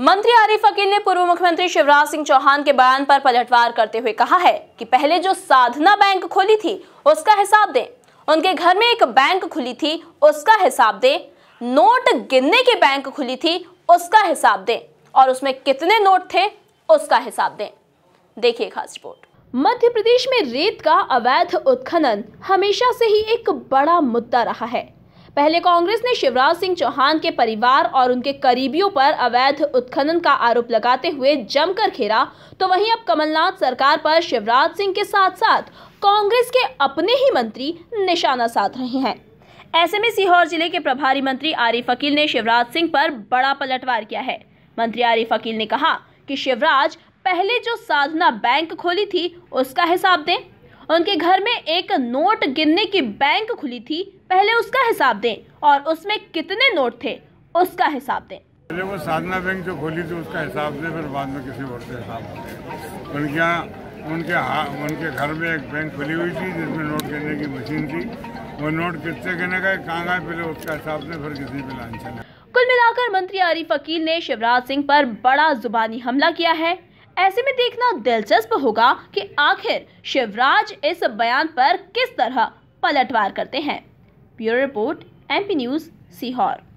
मंत्री आरिफ अकील ने पूर्व मुख्यमंत्री शिवराज सिंह चौहान के बयान पर पलटवार करते हुए कहा है कि पहले जो साधना बैंक खोली थी उसका हिसाब दें उनके घर में एक बैंक खुली थी उसका हिसाब दें नोट गिनने की बैंक खुली थी उसका हिसाब दें और उसमें कितने नोट थे उसका हिसाब दें देखिए खास रिपोर्ट मध्य प्रदेश में रेत का अवैध उत्खनन हमेशा से ही एक बड़ा मुद्दा रहा है पहले कांग्रेस ने शिवराज सिंह चौहान के परिवार और उनके करीबियों पर अवैध उत्खनन का आरोप लगाते हुए जमकर घेरा तो वहीं अब कमलनाथ सरकार पर शिवराज सिंह के साथ साथ कांग्रेस के अपने ही मंत्री निशाना साध रहे हैं ऐसे में सीहोर जिले के प्रभारी मंत्री आरिफ अकील ने शिवराज सिंह पर बड़ा पलटवार किया है मंत्री आरिफ अकील ने कहा कि शिवराज पहले जो साधना बैंक खोली थी उसका हिसाब दें उनके घर में एक नोट गिनने की बैंक खुली थी पहले उसका हिसाब दें और उसमें कितने नोट थे उसका हिसाब दें पहले वो साधना बैंक जो खोली थी उसका हिसाब दें फिर बाद में किसी और हिसाब उनके यहाँ उनके हाँ उनके घर में एक बैंक खुली हुई थी जिसमें नोट गिनने की मशीन थी वो नोट कितने गिने गए कहाँ गए पहले उसका हिसाब से फिर किसी पे लाछन कुल मिलाकर मंत्री आरिफ अकील ने शिवराज सिंह पर बड़ा जुबानी हमला किया है ऐसे में देखना दिलचस्प होगा कि आखिर शिवराज इस बयान पर किस तरह पलटवार करते हैं bureau report MP news Sehore